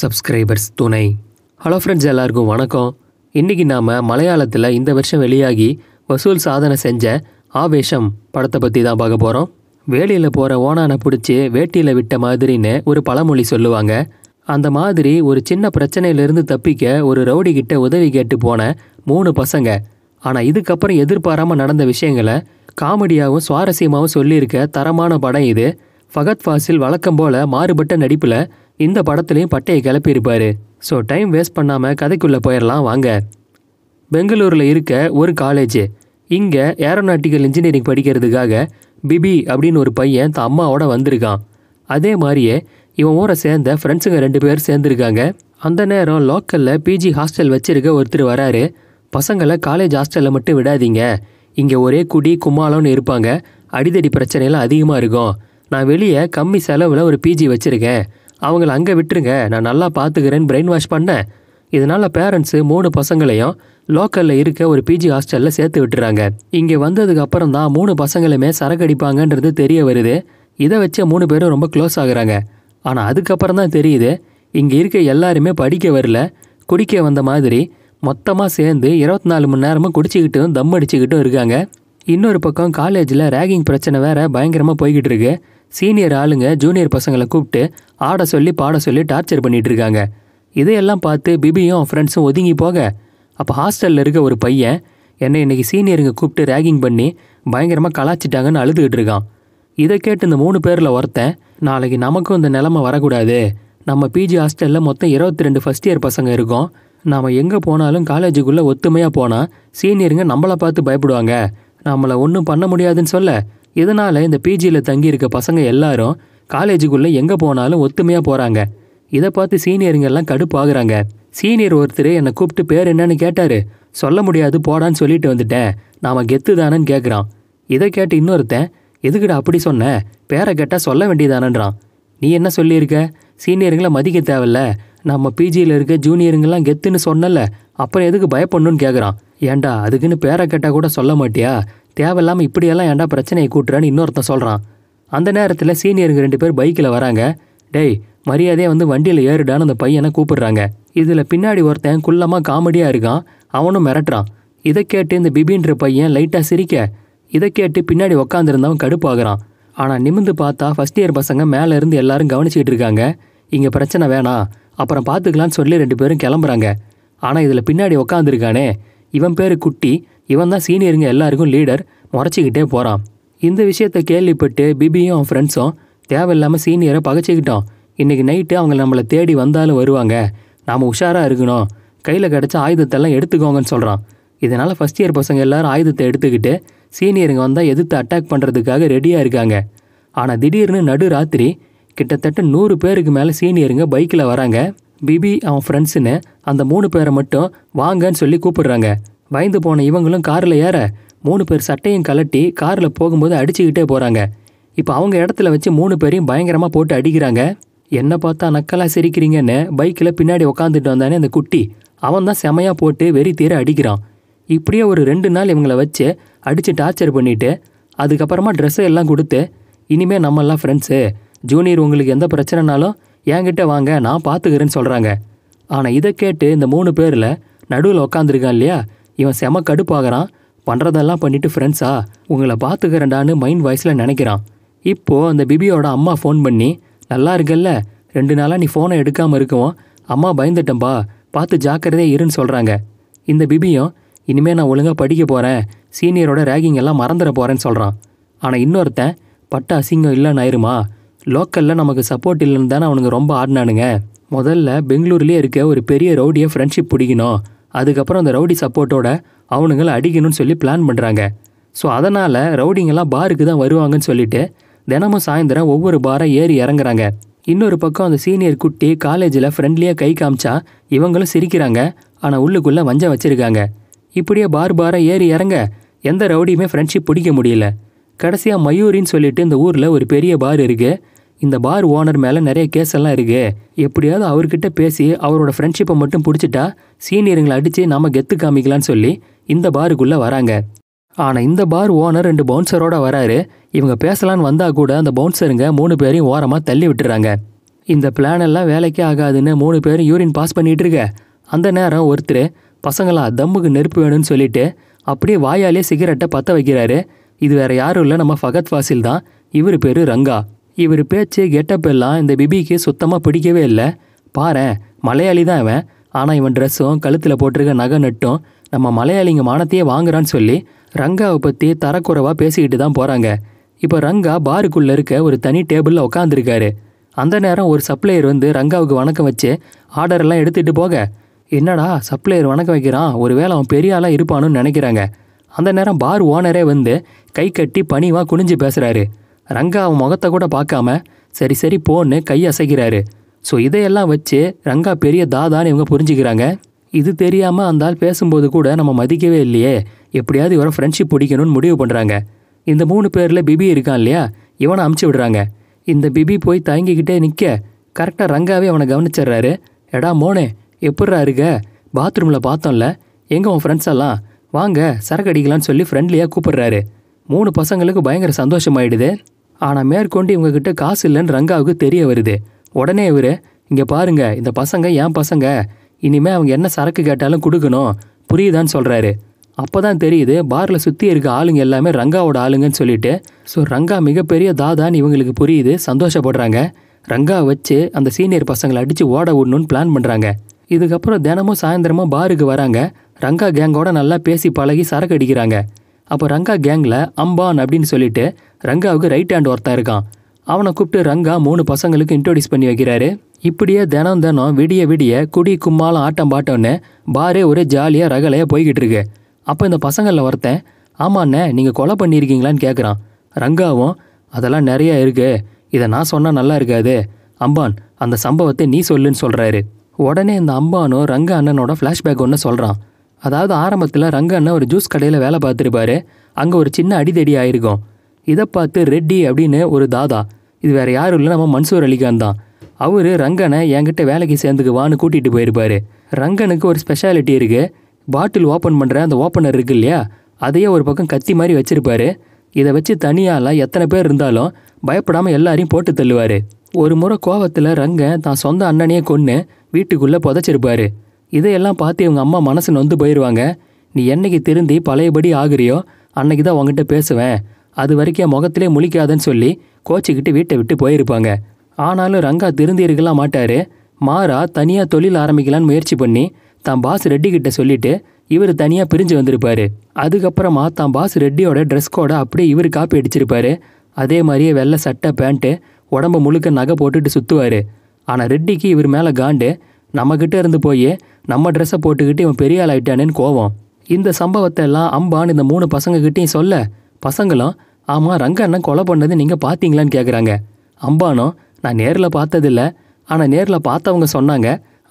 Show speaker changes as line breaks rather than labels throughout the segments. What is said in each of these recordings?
subscribers துணை hello friends எல்லாருக்கும் வணக்கம் இன்றைக்கி நாம் மலையாளத்தில் இந்த வருஷம் வெளியாகி வசூல் சாதனை செஞ்ச ஆவேஷம் படத்தை பற்றி தான் பார்க்க போகிறோம் வேலையில் போகிற ஓனானை பிடிச்சி வேட்டியில் விட்ட மாதிரின்னு ஒரு பழமொழி சொல்லுவாங்க அந்த மாதிரி ஒரு சின்ன பிரச்சனையிலேருந்து தப்பிக்க ஒரு ரவுடி கிட்ட உதவி கேட்டு போன மூணு பசங்க ஆனால் இதுக்கப்புறம் எதிர்பாராமல் நடந்த விஷயங்களை காமெடியாகவும் சுவாரஸ்யமாகவும் சொல்லியிருக்க தரமான படம் இது ஃபகத் ஃபாசில் வழக்கம் போல் மாறுபட்ட நடிப்பில் இந்த படத்துலேயும் பட்டையை கிளப்பியிருப்பார் ஸோ டைம் வேஸ்ட் பண்ணாமல் கதைக்குள்ளே போயிடலாம் வாங்க பெங்களூரில் இருக்க ஒரு காலேஜ் இங்கே ஏரோநாட்டிக்கல் இன்ஜினியரிங் படிக்கிறதுக்காக பிபி அப்படின்னு ஒரு பையன் தன் அம்மாவோட வந்திருக்கான் அதே மாதிரியே இவன் ஊரை சேர்ந்த ஃப்ரெண்ட்ஸுங்க ரெண்டு பேர் சேர்ந்துருக்காங்க அந்த நேரம் லோக்கலில் பிஜி ஹாஸ்டல் வச்சுருக்க ஒருத்தர் வராரு பசங்களை காலேஜ் ஹாஸ்டலில் மட்டும் விடாதீங்க இங்கே ஒரே குடி கும்மாளம்னு இருப்பாங்க அடிதடி பிரச்சனைலாம் அதிகமாக இருக்கும் நான் வெளியே கம்மி செலவில் ஒரு பிஜி வச்சுருக்கேன் அவங்கள அங்கே விட்டுருங்க நான் நல்லா பார்த்துக்கிறேன்னு பிரெயின் வாஷ் பண்ணேன் இதனால் பேரண்ட்ஸு மூணு பசங்களையும் லோக்கலில் இருக்க ஒரு பிஜி ஹாஸ்டலில் சேர்த்து விட்டுறாங்க இங்கே வந்ததுக்கு அப்புறம் தான் மூணு பசங்களுமே சரக்கு அடிப்பாங்கன்றது தெரிய வருது இதை வச்சு மூணு பேரும் ரொம்ப க்ளோஸ் ஆகுறாங்க ஆனால் அதுக்கப்புறம் தான் தெரியுது இங்கே இருக்க எல்லாருமே படிக்க வரல குடிக்க வந்த மாதிரி மொத்தமாக சேர்ந்து இருபத்தி நாலு மணி நேரமும் குடிச்சிக்கிட்டும் தம் அடிச்சுக்கிட்டும் இருக்காங்க இன்னொரு பக்கம் காலேஜில் ரேகிங் பிரச்சனை வேறு பயங்கரமாக போய்கிட்டு இருக்குது சீனியர் ஆளுங்க ஜூனியர் பசங்களை கூப்பிட்டு ஆட சொல்லி பாட சொல்லி டார்ச்சர் பண்ணிட்டு இருக்காங்க இதையெல்லாம் பார்த்து பிபியும் ஃப்ரெண்ட்ஸும் ஒதுங்கி போக அப்போ ஹாஸ்டலில் இருக்க ஒரு பையன் என்னை இன்னைக்கு சீனியருங்க கூப்பிட்டு ரேகிங் பண்ணி பயங்கரமாக கலாச்சிட்டாங்கன்னு அழுதுகிட்டு இருக்கான் இதை கேட்டு இந்த மூணு பேரில் ஒருத்தன் நாளைக்கு நமக்கும் இந்த நிலமை வரக்கூடாது நம்ம பிஜி ஹாஸ்டலில் மொத்தம் இருபத்தி ரெண்டு ஃபஸ்ட் இயர் பசங்க இருக்கோம் நாம் எங்கே போனாலும் காலேஜுக்குள்ளே ஒத்துமையாக போனால் சீனியருங்க நம்மளை பார்த்து பயப்படுவாங்க நம்மளை ஒன்றும் பண்ண முடியாதுன்னு சொல்ல இதனால் இந்த பிஜியில் தங்கியிருக்க பசங்க எல்லாரும் காலேஜுக்குள்ளே எங்கே போனாலும் ஒத்துமையாக போகிறாங்க இதை பார்த்து சீனியருங்கெல்லாம் கடுப்பாகிறாங்க சீனியர் ஒருத்தர் என்னை கூப்பிட்டு பேர் என்னன்னு கேட்டார் சொல்ல முடியாது போடான்னு சொல்லிட்டு வந்துட்டேன் நாம் கெத்து தானேன்னு கேட்குறான் இதை கேட்டு இன்னொருத்தன் எதுக்கிட அப்படி சொன்ன பேரை கேட்டால் சொல்ல வேண்டியதானன்றான் நீ என்ன சொல்லியிருக்க சீனியருங்களை மதிக்க தேவையில்ல நம்ம பிஜியில் இருக்க ஜூனியருங்கெல்லாம் கெத்துன்னு சொன்னல அப்புறம் எதுக்கு பயப்படணும்னு கேட்குறான் ஏண்டா அதுக்குன்னு பேரை கேட்டால் கூட சொல்ல மாட்டியா தேவையில்லாமல் இப்படியெல்லாம் ஏன்டா பிரச்சனையை கூட்டுறான்னு இன்னொருத்தன் சொல்கிறான் அந்த நேரத்தில் சீனியருங்க ரெண்டு பேர் பைக்கில் வராங்க டேய் மரியாதையாக வந்து வண்டியில் ஏறுடான்னு அந்த பையனை கூப்பிடுறாங்க இதில் பின்னாடி ஒருத்தன் குள்ளமாக காமெடியாக இருக்கான் அவனும் மிரட்டுறான் இதை கேட்டு இந்த பிபின்ற பையன் லைட்டாக சிரிக்க இதை கேட்டு பின்னாடி உக்காந்துருந்தவன் கடுப்பாகிறான் ஆனால் நிமிந்து பார்த்தா ஃபஸ்ட் இயர் பசங்க மேலேருந்து எல்லாரும் கவனிச்சிக்கிட்டு இருக்காங்க இங்கே பிரச்சனை வேணாம் அப்புறம் பார்த்துக்கலான்னு சொல்லி ரெண்டு பேரும் கிளம்புறாங்க ஆனால் இதில் பின்னாடி உக்காந்துருக்கானே இவன் பேர் குட்டி இவன் தான் சீனியருங்க எல்லாருக்கும் லீடர் முறைச்சிக்கிட்டே போகிறான் இந்த விஷயத்தை கேள்விப்பட்டு பிபியும் அவன் ஃப்ரெண்ட்ஸும் தேவையில்லாமல் சீனியரை பகைச்சிக்கிட்டோம் இன்றைக்கி நைட்டு அவங்க நம்மளை தேடி வந்தாலும் வருவாங்க நாம் உஷாராக இருக்கணும் கையில் கிடச்ச ஆயுதத்தெல்லாம் எடுத்துக்கோங்கன்னு சொல்கிறான் இதனால் ஃபஸ்ட் இயர் பசங்க எல்லோரும் ஆயுதத்தை எடுத்துக்கிட்டு சீனியருங்க வந்தால் எதிர்த்து அட்டாக் பண்ணுறதுக்காக ரெடியாக இருக்காங்க ஆனால் திடீர்னு நடு ராத்திரி கிட்டத்தட்ட நூறு பேருக்கு மேலே சீனியருங்க பைக்கில் வராங்க பிபி அவன் ஃப்ரெண்ட்ஸுன்னு அந்த மூணு பேரை மட்டும் வாங்கன்னு சொல்லி கூப்பிடுறாங்க பயந்து போன இவங்களும் காரில் ஏற மூணு பேர் சட்டையும் கலட்டி காரில் போகும்போது அடிச்சுக்கிட்டே போகிறாங்க இப்போ அவங்க இடத்துல வச்சு மூணு பேரையும் பயங்கரமாக போட்டு அடிக்கிறாங்க என்னை பார்த்தா நக்கலாக சிரிக்கிறீங்கன்னு பைக்கில் பின்னாடி உக்காந்துட்டு வந்தானே அந்த குட்டி அவன் தான் செமையாக போட்டு வெறி தீர அடிக்கிறான் இப்படியே ஒரு ரெண்டு நாள் இவங்களை வச்சு அடித்து டார்ச்சர் பண்ணிவிட்டு அதுக்கப்புறமா ட்ரெஸ்ஸை எல்லாம் கொடுத்து இனிமேல் நம்மெல்லாம் ஃப்ரெண்ட்ஸு ஜூனியர் உங்களுக்கு எந்த பிரச்சனைனாலும் என்கிட்ட வாங்க நான் பார்த்துக்கிறேன்னு சொல்கிறாங்க ஆனால் இதை கேட்டு இந்த மூணு பேரில் நடுவில் உக்காந்துருக்கான் இல்லையா இவன் செம கடுப்பாகிறான் பண்ணுறதெல்லாம் பண்ணிவிட்டு ஃப்ரெண்ட்ஸா உங்களை பார்த்துக்கிறேன்டான்னு மைண்ட் வாய்ஸில் நினைக்கிறான் இப்போது அந்த பிபியோட அம்மா ஃபோன் பண்ணி நல்லா இருக்கல்ல ரெண்டு நாளாக நீ ஃபோனை எடுக்காமல் இருக்கவும் அம்மா பயந்துட்டம்பா பார்த்து ஜாக்கிரதையே இருன்னு சொல்கிறாங்க இந்த பிபியும் இனிமேல் நான் ஒழுங்காக படிக்க போகிறேன் சீனியரோட ரேகிங் எல்லாம் மறந்துட போகிறேன்னு சொல்கிறான் ஆனால் இன்னொருத்தன் பட்ட அசிங்கம் இல்லைன்னு ஆயிருமா லோக்கலில் நமக்கு சப்போர்ட் இல்லைன்னு தானே அவனுங்க ரொம்ப ஆடினானுங்க முதல்ல பெங்களூர்லேயே இருக்க ஒரு பெரிய ரவுடியை ஃப்ரெண்ட்ஷிப் பிடிக்கணும் அதுக்கப்புறம் அந்த ரவுடி சப்போர்ட்டோட அவனுங்களை அடிக்கணும்னு சொல்லி பிளான் பண்ணுறாங்க ஸோ அதனால் ரவுடிங்கெல்லாம் பாருக்கு தான் வருவாங்கன்னு சொல்லிட்டு தினமும் சாயந்தரம் ஒவ்வொரு பாராக ஏறி இறங்குறாங்க இன்னொரு பக்கம் அந்த சீனியர் குட்டி காலேஜில் ஃப்ரெண்ட்லியாக கை காமிச்சா இவங்களும் சிரிக்கிறாங்க ஆனால் உள்ளுக்குள்ளே வஞ்சம் வச்சுருக்காங்க இப்படியே பார் பாராக ஏறி இறங்க எந்த ரவுடியுமே ஃப்ரெண்ட்ஷிப் பிடிக்க முடியல கடைசியாக மயூரின்னு சொல்லிட்டு இந்த ஊரில் ஒரு பெரிய பார் இருக்குது இந்த பார் ஓனர் மேலே நிறைய கேஸ் எல்லாம் இருக்குது எப்படியாவது அவர்கிட்ட பேசி அவரோட ஃப்ரெண்ட்ஷிப்பை மட்டும் பிடிச்சிட்டா சீனியருங்களை அடித்து நம்ம கெத்து காமிக்கலான்னு சொல்லி இந்த பாருக்குள்ளே வராங்க ஆனால் இந்த பார் ஓனர் ரெண்டு பவுன்சரோட வராரு இவங்க பேசலான்னு வந்தால் கூட அந்த பவுன்சருங்க மூணு பேரையும் ஓரமாக தள்ளி விட்டுறாங்க இந்த பிளான் எல்லாம் வேலைக்கே ஆகாதுன்னு மூணு பேரும் யூரின் பாஸ் பண்ணிகிட்டு இருக்க அந்த நேரம் ஒருத்தர் பசங்களா தம்முக்கு நெருப்பு வேணும்னு சொல்லிட்டு அப்படியே வாயாலே சிகரெட்டை பற்ற வைக்கிறாரு இது வேற யாரும் இல்லை நம்ம ஃபகத் ஃபாசில் தான் இவர் பேர் ரங்கா இவர் பேச்சு கெட்டப்பெல்லாம் இந்த பிபிக்கு சுத்தமாக பிடிக்கவே இல்லை பாரு மலையாளி தான் இவன் ஆனால் இவன் ட்ரெஸ்ஸும் கழுத்தில் போட்டிருக்க நகை நட்டும் நம்ம மலையாளிங்க மானத்தையே வாங்குறான்னு சொல்லி ரங்காவை பற்றி தரக்குறைவாக பேசிக்கிட்டு தான் போகிறாங்க இப்போ ரங்கா பாருக்குள்ளே இருக்க ஒரு தனி டேபிளில் உட்காந்துருக்காரு அந்த நேரம் ஒரு சப்ளையர் வந்து ரங்காவுக்கு வணக்கம் வச்சு ஆர்டரெல்லாம் எடுத்துகிட்டு போக என்னடா சப்ளையர் வணக்கம் வைக்கிறான் ஒரு வேளை அவன் பெரிய ஆளாக இருப்பானுன்னு நினைக்கிறாங்க அந்த நேரம் பார் ஓனரே வந்து கை கட்டி பணிவாக குனிஞ்சு பேசுகிறாரு ரங்கா அவன் முகத்தை கூட பார்க்காம சரி சரி போன்னு கை அசைக்கிறாரு ஸோ இதையெல்லாம் வச்சு ரங்கா பெரிய தாதான்னு இவங்க புரிஞ்சுக்கிறாங்க இது தெரியாமல் அந்த ஆள் பேசும்போது கூட நம்ம மதிக்கவே இல்லையே எப்படியாவது இவரை ஃப்ரெண்ட்ஷிப் பிடிக்கணும்னு முடிவு பண்ணுறாங்க இந்த மூணு பேரில் பிபி இருக்கான் இல்லையா இவனை அமுச்சு விடுறாங்க இந்த பிபி போய் தயங்கிக்கிட்டே நிற்க கரெக்டாக ரங்காவே அவனை கவனிச்சிடுறாரு எடா மோனே எப்பட்றா இருக்க பாத்ரூமில் பார்த்தோம்ல எங்கே உன் ஃப்ரெண்ட்ஸ் எல்லாம் வாங்க சரக்கு அடிக்கலான்னு சொல்லி ஃப்ரெண்ட்லியாக கூப்பிடுறாரு மூணு பசங்களுக்கு பயங்கர சந்தோஷமாயிடுது ஆனால் மேற்கொண்டு இவங்கக்கிட்ட காசு இல்லைன்னு ரங்காவுக்கு தெரிய வருது உடனே இவர் இங்கே பாருங்க இந்த பசங்க ஏன் பசங்க இனிமேல் அவங்க என்ன சரக்கு கேட்டாலும் கொடுக்கணும் புரியுதான்னு சொல்கிறாரு அப்போ தான் தெரியுது பாரில் சுற்றி இருக்க ஆளுங்க எல்லாமே ரங்காவோட ஆளுங்கன்னு சொல்லிட்டு ஸோ ரங்கா மிகப்பெரிய தாதான்னு இவங்களுக்கு புரியுது சந்தோஷப்படுறாங்க ரங்கா வச்சு அந்த சீனியர் பசங்களை அடித்து ஓட விடணும்னு பிளான் பண்ணுறாங்க இதுக்கப்புறம் தினமும் சாயந்தரமும் பாருக்கு வராங்க ரங்கா கேங்கோட நல்லா பேசி பழகி சரக்கு அடிக்கிறாங்க அப்போ ரங்கா கேங்கில் அம்பான் அப்படின்னு சொல்லிட்டு ரங்காவுக்கு ரைட் ஹேண்ட் ஒருத்தன் இருக்கான் அவனை கூப்பிட்டு ரங்கா மூணு பசங்களுக்கு இன்ட்ரோடியூஸ் பண்ணி வைக்கிறாரு இப்படியே தினம் தினம் விடிய விடிய குடி கும்மாலம் ஆட்டம் பாட்டோன்னு பாரே ஒரே ஜாலியாக ரகலையாக போய்கிட்டு இருக்கு அப்போ இந்த பசங்களில் ஒருத்தன் ஆமாண்ணே நீங்கள் கொலை பண்ணியிருக்கீங்களான்னு கேட்குறான் ரங்காவும் அதெல்லாம் நிறையா இருக்குது இதை நான் சொன்னால் நல்லா இருக்காது அம்பான் அந்த சம்பவத்தை நீ சொல்லுன்னு சொல்கிறாரு உடனே இந்த அம்பானும் ரங்க அண்ணனோட ஃப்ளாஷ்பேக் ஒன்று சொல்கிறான் அதாவது ஆரம்பத்தில் ரங்கண்ணா ஒரு ஜூஸ் கடையில் வேலை பார்த்துருப்பாரு அங்கே ஒரு சின்ன அடிதடி ஆயிருக்கும் இதை பார்த்து ரெட்டி அப்படின்னு ஒரு தாதா இது வேறு யாரும் இல்லை நம்ம மன்சூர் அலிகான் தான் அவர் ரங்கனை என்கிட்ட வேலைக்கு சேர்ந்துக்குவான்னு கூட்டிகிட்டு போயிருப்பார் ரங்கனுக்கு ஒரு ஸ்பெஷாலிட்டி இருக்குது பாட்டில் ஓப்பன் பண்ணுற அந்த ஓப்பனர் இருக்கு இல்லையா அதையே ஒரு பக்கம் கத்தி மாதிரி வச்சுருப்பாரு இதை வச்சு தனியால் எத்தனை பேர் இருந்தாலும் பயப்படாமல் எல்லாரையும் போட்டு தள்ளுவார் ஒரு முறை கோவத்தில் ரங்கன் தான் சொந்த அண்ணனையே கொன்று வீட்டுக்குள்ளே புதைச்சிருப்பாரு இதையெல்லாம் பார்த்து இவங்க அம்மா மனசு நொந்து போயிடுவாங்க நீ என்னைக்கு திருந்தி பழையபடி ஆகுறியோ அன்னைக்கு தான் உங்ககிட்ட பேசுவேன் அது வரைக்கும் என் முகத்திலே முழிக்காதன்னு சொல்லி கோச்சிக்கிட்டு வீட்டை விட்டு போயிருப்பாங்க ஆனாலும் ரங்கா திருந்தி இருக்கலாம் மாட்டார் மாறா தனியாக தொழில் ஆரம்பிக்கலான்னு முயற்சி பண்ணி தான் பாஸ் ரெட்டி கிட்ட சொல்லிட்டு இவர் தனியாக பிரிஞ்சு வந்திருப்பாரு அதுக்கப்புறமா தான் பாஸ் ரெட்டியோட ட்ரெஸ் கோடை அப்படியே இவர் காப்பி அடிச்சிருப்பாரு அதே மாதிரியே வெள்ளை சட்டை பேண்ட்டு உடம்பு முழுக்க நகை போட்டுட்டு சுற்றுவார் ஆனால் ரெட்டிக்கு இவர் மேலே காண்டு நம்மக்கிட்ட இருந்து போய் நம்ம ட்ரெஸ்ஸை போட்டுக்கிட்டு இவன் பெரிய ஆள் கோவம் இந்த சம்பவத்தை எல்லாம் அம்பான் இந்த மூணு பசங்கக்கிட்டையும் சொல்ல பசங்களும் ஆமாம் ரங்கண்ணன் கொலை பண்ணது நீங்கள் பார்த்தீங்களான்னு கேட்குறாங்க அம்பானும் நான் நேரில் பார்த்ததில்ல ஆனால் நேரில் பார்த்தவங்க சொன்னாங்க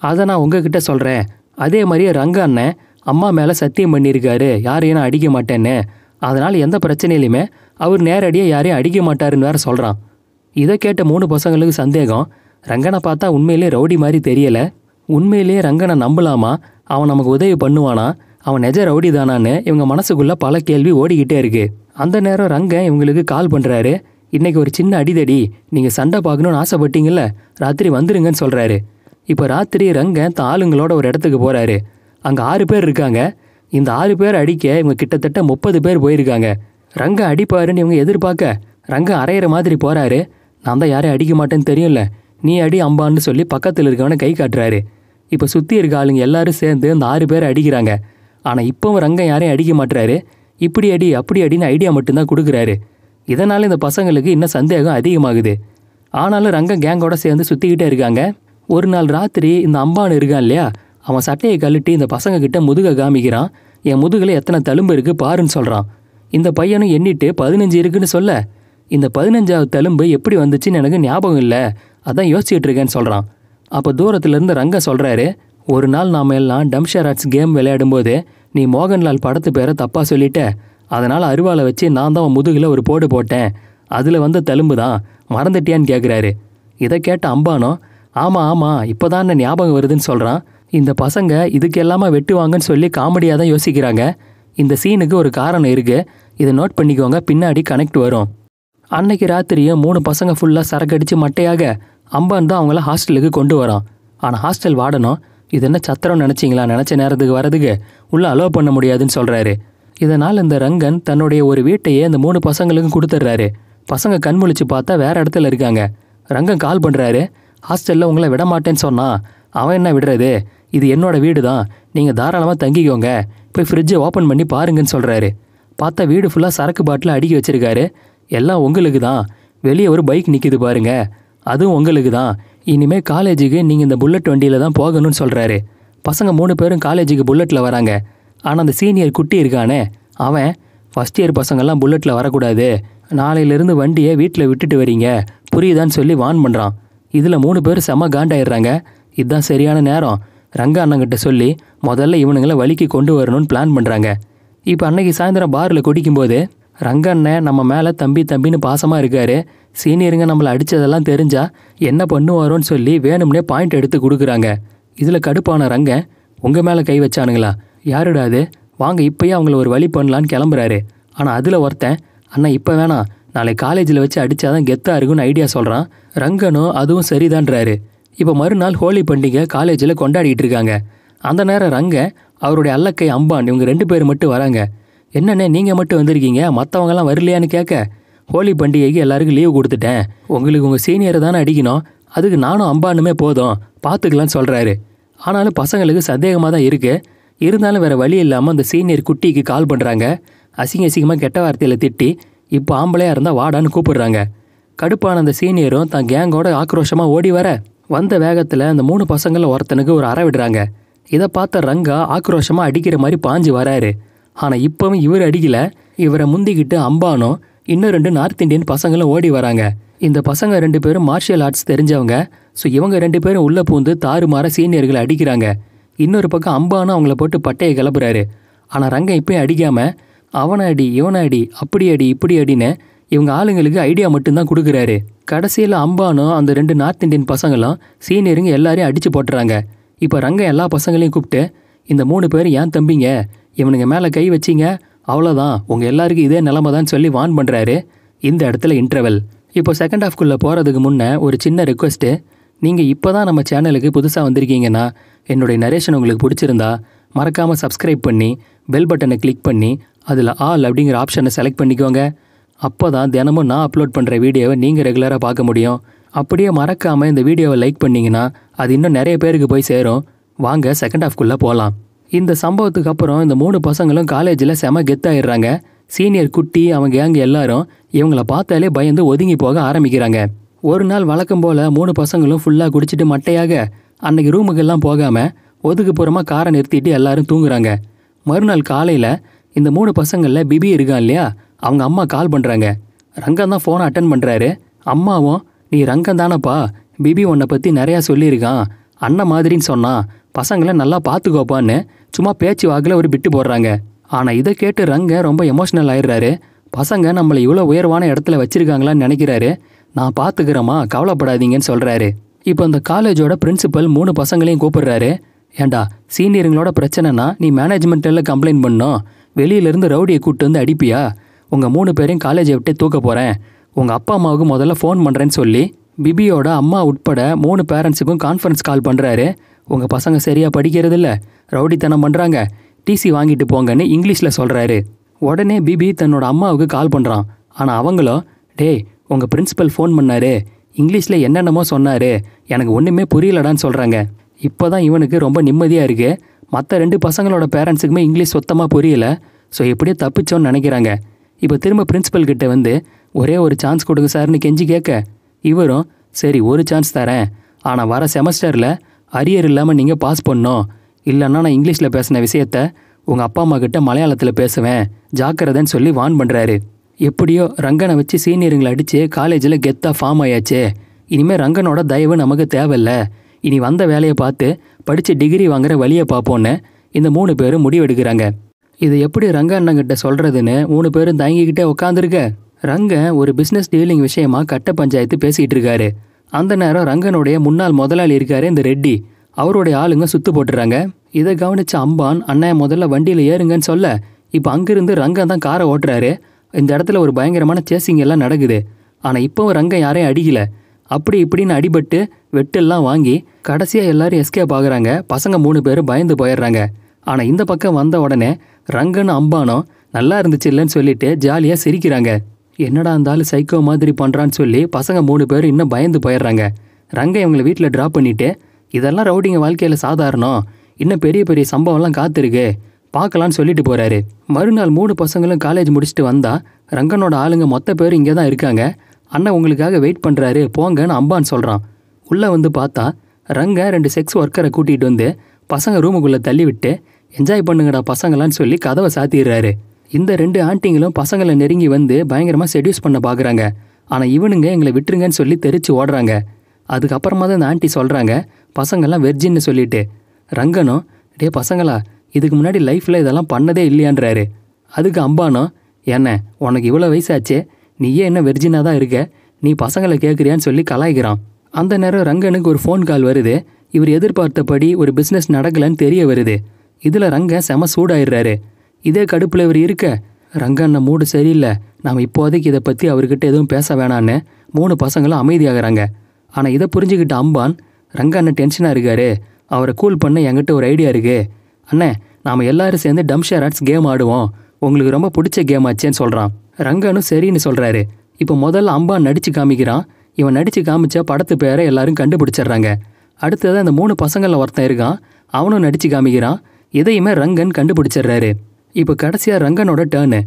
அதை நான் உங்ககிட்ட சொல்கிறேன் அதே மாதிரியே ரங்க அண்ணன் அம்மா மேலே சத்தியம் பண்ணியிருக்காரு யாரையும் நான் அடிக்க மாட்டேன்னு அதனால் எந்த பிரச்சனையிலையுமே அவர் நேரடியாக யாரையும் அடிக்க மாட்டாருன்னு வேறு சொல்கிறான் இதை கேட்ட மூணு பசங்களுக்கு சந்தேகம் ரங்கனை பார்த்தா உண்மையிலே ரவுடி மாதிரி தெரியலை உண்மையிலேயே ரங்கனை நம்பலாமா அவன் நமக்கு உதவி பண்ணுவானா அவன் நெஜ ரவுடி தானான்னு இவங்க மனசுக்குள்ளே பல கேள்வி ஓடிக்கிட்டே இருக்கு அந்த நேரம் ரங்கன் இவங்களுக்கு கால் பண்ணுறாரு இன்றைக்கி ஒரு சின்ன அடிதடி நீங்கள் சண்டை பார்க்கணுன்னு ஆசைப்பட்டீங்கல்ல ராத்திரி வந்துருங்கன்னு சொல்கிறாரு இப்போ ராத்திரி ரங்கன் தான் ஆளுங்களோட ஒரு இடத்துக்கு போகிறாரு அங்கே ஆறு பேர் இருக்காங்க இந்த ஆறு பேர் அடிக்க இவங்க கிட்டத்தட்ட முப்பது பேர் போயிருக்காங்க ரங்க அடிப்பாருன்னு இவங்க எதிர்பார்க்க ரங்க அரையிற மாதிரி போகிறாரு நான் தான் யாரையும் அடிக்க மாட்டேன்னு தெரியும்ல நீ அடி அம்பான்னு சொல்லி பக்கத்தில் இருக்கவனை கை காட்டுறாரு இப்போ சுற்றி இருக்க ஆளுங்க எல்லாரும் சேர்ந்து அந்த ஆறு பேரை அடிக்கிறாங்க ஆனால் இப்போவும் ரங்கம் யாரையும் அடிக்க மாட்டுறாரு இப்படி அடி அப்படி அடின்னு ஐடியா மட்டும்தான் கொடுக்குறாரு இதனால் இந்த பசங்களுக்கு இன்னும் சந்தேகம் அதிகமாகுது ஆனாலும் ரங்கம் கேங்கோட சேர்ந்து சுற்றிக்கிட்டே இருக்காங்க ஒரு நாள் ராத்திரி இந்த அம்பான் இருக்கான் இல்லையா அவன் சட்டையை கழட்டி இந்த பசங்கக்கிட்ட முதுக காமிக்கிறான் என் முதுகில் எத்தனை தழும்பு இருக்குது பாருன்னு சொல்கிறான் இந்த பையனும் எண்ணிட்டு பதினஞ்சு இருக்குன்னு சொல்ல இந்த பதினஞ்சாவது தழும்பு எப்படி வந்துச்சுன்னு எனக்கு ஞாபகம் இல்லை அதான் யோசிச்சுட்டு இருக்கேன்னு சொல்கிறான் அப்போ தூரத்துலேருந்து ரங்கா சொல்கிறாரு ஒரு நாள் நாம் எல்லாம் டம்ஷராட்ஸ் கேம் விளையாடும்போது நீ மோகன்லால் படத்து பேரை தப்பாக சொல்லிட்ட அதனால் அருவாளை வச்சு நான் தான் முதுகில் ஒரு போடு போட்டேன் அதில் வந்து தெலும்பு தான் மறந்துட்டியான்னு கேட்குறாரு இதை கேட்ட அம்பானோ ஆமாம் ஆமாம் இப்போ தான் என்ன ஞாபகம் வருதுன்னு சொல்கிறான் இந்த பசங்க இதுக்கெல்லாமா வெட்டுவாங்கன்னு சொல்லி காமெடியாக தான் யோசிக்கிறாங்க இந்த சீனுக்கு ஒரு காரணம் இருக்குது இதை நோட் பண்ணிக்கோங்க பின்னாடி கனெக்ட் வரும் அன்னைக்கு ராத்திரியும் மூணு பசங்க ஃபுல்லாக சரக்கடிச்சு மட்டையாக அம்பான் தான் அவங்கள ஹாஸ்டலுக்கு கொண்டு வரான் ஆனால் ஹாஸ்டல் வாடணும் இது என்ன சத்திரம் நினச்சிங்களா நினச்ச நேரத்துக்கு வரதுக்கு உள்ளே அலோவ் பண்ண முடியாதுன்னு சொல்கிறாரு இதனால் இந்த ரங்கன் தன்னுடைய ஒரு வீட்டையே அந்த மூணு பசங்களுக்கும் கொடுத்துட்றாரு பசங்க கண் பார்த்தா வேறு இடத்துல இருக்காங்க ரங்கன் கால் பண்ணுறாரு ஹாஸ்டலில் உங்களை விட மாட்டேன்னு சொன்னான் அவன் என்ன விடுறது இது என்னோடய வீடு தான் நீங்கள் தாராளமாக தங்கிக்கோங்க போய் ஃப்ரிட்ஜை ஓப்பன் பண்ணி பாருங்கன்னு சொல்கிறாரு பார்த்தா வீடு ஃபுல்லாக சரக்கு பாட்டில் அடுக்கி வச்சுருக்காரு எல்லாம் உங்களுக்கு தான் வெளியே ஒரு பைக் நிற்கிது பாருங்கள் அதுவும் உங்களுக்கு தான் இனிமேல் காலேஜுக்கு நீங்கள் இந்த புல்லட் வண்டியில் தான் போகணும்னு சொல்கிறாரு பசங்க மூணு பேரும் காலேஜுக்கு புல்லட்டில் வராங்க ஆனால் அந்த சீனியர் குட்டி இருக்கானே அவன் ஃபஸ்ட் இயர் பசங்கள்லாம் புல்லட்டில் வரக்கூடாது நாளையிலேருந்து வண்டியை வீட்டில் விட்டுட்டு வரீங்க புரியுதான்னு சொல்லி வான் பண்ணுறான் இதில் மூணு பேர் செம காண்டாயிடுறாங்க இதுதான் சரியான நேரம் ரங்க அண்ணங்கிட்ட சொல்லி முதல்ல இவனுங்களை வழிக்கு கொண்டு வரணும்னு பிளான் பண்ணுறாங்க இப்போ அன்னைக்கு சாயந்தரம் பாரில் குடிக்கும்போது ரங்கண்ணன் நம்ம மேலே தம்பி தம்பின்னு பாசமாக இருக்காரு சீனியருங்க நம்மளை அடித்ததெல்லாம் தெரிஞ்சால் என்ன பண்ணுவாரோன்னு சொல்லி வேணும்னே பாயிண்ட் எடுத்து கொடுக்குறாங்க இதில் கடுப்பான ரங்க உங்கள் மேலே கை வச்சானுங்களா யாருடா அது வாங்க இப்போயே அவங்கள ஒரு வழி பண்ணலான்னு கிளம்புறாரு ஆனால் அதில் ஒருத்தன் அண்ணா இப்போ வேணாம் நாளை காலேஜில் வச்சு அடித்தாதான் கெத்தாக இருக்குன்னு ஐடியா சொல்கிறான் ரங்கனும் அதுவும் சரிதான்றாரு இப்போ மறுநாள் ஹோலி பண்டிகை காலேஜில் கொண்டாடிட்டு இருக்காங்க அந்த நேரம் ரங்க அவருடைய அல்லக்கை அம்பான் இவங்க ரெண்டு பேர் மட்டும் வராங்க என்னென்ன நீங்கள் மட்டும் வந்திருக்கீங்க மற்றவங்கலாம் வரலையான்னு கேட்க ஹோலி பண்டிகைக்கு எல்லாருக்கும் லீவு கொடுத்துட்டேன் உங்களுக்கு உங்கள் சீனியரை தானே அடிக்கணும் அதுக்கு நானும் அம்பானுமே போதும் பார்த்துக்கலான்னு சொல்கிறாரு ஆனாலும் பசங்களுக்கு சந்தேகமாக தான் இருக்குது இருந்தாலும் வேறு வழி இல்லாமல் அந்த சீனியர் குட்டிக்கு கால் பண்ணுறாங்க அசிங்க அசிங்கமாக கெட்ட வார்த்தையில் திட்டி இப்போ ஆம்பளையாக இருந்தால் வாடான்னு கூப்பிடுறாங்க கடுப்பான அந்த சீனியரும் தான் கேங்கோட ஆக்ரோஷமாக ஓடி வர வந்த வேகத்தில் அந்த மூணு பசங்களில் ஒருத்தனுக்கு ஒரு அற விடுறாங்க இதை பார்த்த ரங்கா ஆக்ரோஷமாக அடிக்கிற மாதிரி பாஞ்சு வராரு ஆனால் இப்போவும் இவர் அடிக்கலை இவரை முந்திக்கிட்டு அம்பானும் இன்னும் ரெண்டு நார்த் இந்தியன் பசங்களும் ஓடி வராங்க இந்த பசங்க ரெண்டு பேரும் மார்ஷியல் ஆர்ட்ஸ் தெரிஞ்சவங்க ஸோ இவங்க ரெண்டு பேரும் உள்ளே பூந்து தாறுமாற சீனியர்களை அடிக்கிறாங்க இன்னொரு பக்கம் அம்பானும் அவங்கள போட்டு பட்டையை கிளப்புறாரு ஆனால் ரங்கம் இப்பயும் அடிக்காமல் அவனை அடி இவனை அடி அப்படி அடி இப்படி அடின்னு இவங்க ஆளுங்களுக்கு ஐடியா மட்டும்தான் கொடுக்குறாரு கடைசியில் அம்பானும் அந்த ரெண்டு நார்த் இந்தியன் பசங்களும் சீனியருங்க எல்லாரையும் அடித்து போட்டுறாங்க இப்போ ரங்கம் எல்லா பசங்களையும் கூப்பிட்டு இந்த மூணு பேர் ஏன் தம்பிங்க இவனுங்க மேலே கை வச்சிங்க அவ்வளோதான் உங்கள் எல்லாருக்கும் இதே நிலமை தான் சொல்லி வான் பண்ணுறாரு இந்த இடத்துல இன்டர்வெல் இப்போ செகண்ட் ஹாஃப்குள்ளே போகிறதுக்கு முன்னே ஒரு சின்ன ரிக்வெஸ்ட்டு நீங்கள் இப்போ தான் நம்ம சேனலுக்கு புதுசாக வந்திருக்கீங்கன்னா என்னுடைய நரேஷன் உங்களுக்கு பிடிச்சிருந்தா மறக்காமல் சப்ஸ்கிரைப் பண்ணி பெல் பட்டனை கிளிக் பண்ணி அதில் ஆல் அப்படிங்கிற ஆப்ஷனை செலக்ட் பண்ணிக்கோங்க அப்போ தான் தினமும் நான் அப்லோட் பண்ணுற வீடியோவை நீங்கள் ரெகுலராக பார்க்க முடியும் அப்படியே மறக்காமல் இந்த வீடியோவை லைக் பண்ணிங்கன்னா அது இன்னும் நிறைய பேருக்கு போய் சேரும் வாங்க செகண்ட் ஹாஃப்குள்ளே போகலாம் இந்த சம்பவத்துக்கு அப்புறம் இந்த மூணு பசங்களும் காலேஜில் செம கெத்தாயிடுறாங்க சீனியர் குட்டி அவங்க கேங் எல்லாரும் இவங்கள பார்த்தாலே பயந்து ஒதுங்கி போக ஆரம்பிக்கிறாங்க ஒரு நாள் வழக்கம் போல் மூணு பசங்களும் ஃபுல்லாக குடிச்சிட்டு மட்டையாக அன்னைக்கு ரூமுக்கெல்லாம் போகாமல் ஒதுக்குப்புறமா காரை நிறுத்திட்டு எல்லாரும் தூங்குறாங்க மறுநாள் காலையில் இந்த மூணு பசங்களில் பிபி இருக்கான் இல்லையா அவங்க அம்மா கால் பண்ணுறாங்க ரங்கம் தான் ஃபோனை அட்டன் பண்ணுறாரு அம்மாவும் நீ ரங்கம் தானப்பா பிபி உன்னை பற்றி நிறையா சொல்லியிருக்கான் அண்ணன் மாதிரின்னு சொன்னான் பசங்களை நல்லா பார்த்துக்கோப்பான்னு சும்மா பேச்சு வாக்கில் ஒரு பிட்டு போடுறாங்க ஆனால் இதை கேட்டு ரங்க ரொம்ப எமோஷ்னல் ஆயிடுறாரு பசங்க நம்மளை இவ்வளோ உயர்வான இடத்துல வச்சுருக்காங்களான்னு நினைக்கிறாரு நான் பார்த்துக்கிறேம்மா கவலைப்படாதீங்கன்னு சொல்கிறாரு இப்போ அந்த காலேஜோட பிரின்சிபல் மூணு பசங்களையும் கூப்பிடுறாரு ஏண்டா சீனியருங்களோட பிரச்சனைனா நீ மேனேஜ்மெண்ட்டில் கம்ப்ளைண்ட் பண்ணோம் வெளியிலேருந்து ரவுடியை கூப்பிட்டு வந்து அடிப்பியா உங்கள் மூணு பேரையும் காலேஜை விட்டு தூக்க போகிறேன் உங்கள் அப்பா அம்மாவுக்கு முதல்ல ஃபோன் பண்ணுறேன்னு சொல்லி பிபியோட அம்மா உட்பட மூணு பேரண்ட்ஸுக்கும் கான்ஃபரன்ஸ் கால் பண்ணுறாரு உங்கள் பசங்க சரியாக படிக்கிறதில்ல ரவுடித்தனம் பண்ணுறாங்க டிசி வாங்கிட்டு போங்கன்னு இங்கிலீஷில் சொல்கிறாரு உடனே பிபி தன்னோட அம்மாவுக்கு கால் பண்ணுறான் ஆனால் அவங்களோ டேய் உங்கள் பிரின்ஸிபல் ஃபோன் பண்ணார் இங்கிலீஷில் என்னென்னமோ சொன்னார் எனக்கு ஒன்றுமே புரியலடான்னு சொல்கிறாங்க இப்போ தான் இவனுக்கு ரொம்ப நிம்மதியாக இருக்குது மற்ற ரெண்டு பசங்களோட பேரண்ட்ஸுக்குமே இங்கிலீஷ் சுத்தமாக புரியல ஸோ எப்படியோ தப்பிச்சோன்னு நினைக்கிறாங்க இப்போ திரும்ப பிரின்ஸிபல் கிட்டே வந்து ஒரே ஒரு சான்ஸ் கொடுங்க சார்னு கெஞ்சி கேட்க இவரும் சரி ஒரு சான்ஸ் தரேன் ஆனால் வர செமஸ்டரில் அரியர் இல்லாமல் நீங்கள் பாஸ் பண்ணோம் இல்லைன்னா நான் இங்கிலீஷில் பேசின விஷயத்த உங்கள் அப்பா அம்மா கிட்ட மலையாளத்தில் பேசுவேன் ஜாக்கிரதைன்னு சொல்லி வான் பண்ணுறாரு எப்படியோ ரங்கனை வச்சு சீனியருங்களை அடித்து காலேஜில் கெத்தாக ஃபார்ம் ஆயாச்சு இனிமேல் ரங்கனோட தயவு நமக்கு தேவையில்ல இனி வந்த வேலையை பார்த்து படித்து டிகிரி வாங்குற வழியை பார்ப்போன்னு இந்த மூணு பேரும் முடிவெடுக்கிறாங்க இதை எப்படி ரங்க அண்ணங்கிட்ட சொல்கிறதுன்னு மூணு பேரும் தயங்கிக்கிட்டே உட்காந்துருக்க ரங்க ஒரு பிஸ்னஸ் டீலிங் விஷயமா கட்ட பஞ்சாயத்து பேசிகிட்டு இருக்காரு அந்த நேரம் ரங்கனுடைய முன்னாள் முதலாளி இருக்காரு இந்த ரெட்டி அவருடைய ஆளுங்க சுத்து போட்டுறாங்க இதை கவனிச்ச அம்பான் அண்ணன் முதல்ல வண்டியில் ஏறுங்கன்னு சொல்ல இப்போ அங்கிருந்து ரங்கன் தான் காரை ஓட்டுறாரு இந்த இடத்துல ஒரு பயங்கரமான சேசிங் எல்லாம் நடக்குது ஆனால் இப்போவும் ரங்கன் யாரையும் அடிக்கல அப்படி இப்படின்னு அடிபட்டு வெட்டெல்லாம் வாங்கி கடைசியாக எல்லாரும் எஸ்கேப் ஆகுறாங்க பசங்க மூணு பேரும் பயந்து போயிடுறாங்க ஆனால் இந்த பக்கம் வந்த உடனே ரங்கன் அம்பானும் நல்லா இருந்துச்சு இல்லைன்னு சொல்லிட்டு ஜாலியாக சிரிக்கிறாங்க என்னடா இருந்தாலும் சைக்கோ மாதிரி பண்ணுறான்னு சொல்லி பசங்க மூணு பேர் இன்னும் பயந்து போயிடுறாங்க ரங்க இவங்களை வீட்டில் ட்ராப் பண்ணிவிட்டு இதெல்லாம் ரவுடிங்க வாழ்க்கையில் சாதாரணம் இன்னும் பெரிய பெரிய சம்பவம்லாம் காத்திருக்கு பார்க்கலான்னு சொல்லிட்டு போகிறாரு மறுநாள் மூணு பசங்களும் காலேஜ் முடிச்சுட்டு வந்தால் ரங்கனோட ஆளுங்க மொத்த பேர் இங்கே தான் இருக்காங்க அண்ணன் உங்களுக்காக வெயிட் பண்ணுறாரு போங்கன்னு அம்பான்னு சொல்கிறான் உள்ளே வந்து பார்த்தா ரங்க ரெண்டு செக்ஸ் ஒர்க்கரை கூட்டிகிட்டு வந்து பசங்க ரூமுக்குள்ளே தள்ளி விட்டு என்ஜாய் பண்ணுங்கடா பசங்களான்னு சொல்லி கதவை சாத்திடுறாரு இந்த ரெண்டு ஆண்டிங்களும் பசங்களை நெருங்கி வந்து பயங்கரமாக செடியூஸ் பண்ண பார்க்குறாங்க ஆனால் இவனுங்க எங்களை விட்டுருங்கன்னு சொல்லி தெரிச்சு ஓடுறாங்க அதுக்கப்புறமா தான் இந்த ஆண்டி சொல்கிறாங்க பசங்கள்லாம் வெர்ஜின்னு சொல்லிட்டு ரங்கனும் டே பசங்களா இதுக்கு முன்னாடி லைஃப்பில் இதெல்லாம் பண்ணதே இல்லையான்றாரு அதுக்கு அம்பானோ என்ன உனக்கு இவ்வளோ வயசாச்சு நீ ஏன் என்ன வெர்ஜினாக தான் இருக்க நீ பசங்களை கேட்குறியான்னு சொல்லி கலாய்க்கிறான் அந்த நேரம் ரங்கனுக்கு ஒரு ஃபோன் கால் வருது இவர் எதிர்பார்த்தபடி ஒரு பிஸ்னஸ் நடக்கலைன்னு தெரிய வருது இதில் ரங்கன் செம சூடாயிடுறாரு இதே கடுப்பில் இவர் இருக்க ரங்கண்ண மூடு சரியில்லை நாம் இப்போதைக்கு இதை பற்றி அவர்கிட்ட எதுவும் பேச வேணான்னு மூணு பசங்களும் அமைதியாகிறாங்க ஆனால் இதை புரிஞ்சுக்கிட்ட அம்பான் ரங்கண்ண டென்ஷனாக இருக்காரு அவரை கூல் பண்ண என்கிட்ட ஒரு ஐடியா இருக்குது அண்ணே நாம் எல்லாரும் சேர்ந்து டம்ஷர் ஆர்ட்ஸ் கேம் ஆடுவோம் உங்களுக்கு ரொம்ப பிடிச்ச கேம் ஆச்சேன்னு சொல்கிறான் ரங்கனும் சரின்னு சொல்கிறாரு இப்போ முதல்ல அம்பான் நடித்து காமிக்கிறான் இவன் நடித்து காமிச்சா படத்து பேரை எல்லாரும் கண்டுபிடிச்சிடுறாங்க அடுத்தது அந்த மூணு பசங்களில் ஒருத்தன் இருக்கான் அவனும் நடித்து காமிக்கிறான் இதையுமே ரங்கன் கண்டுபிடிச்சிடுறாரு இப்போ கடைசியாக ரங்கனோட டேர்னு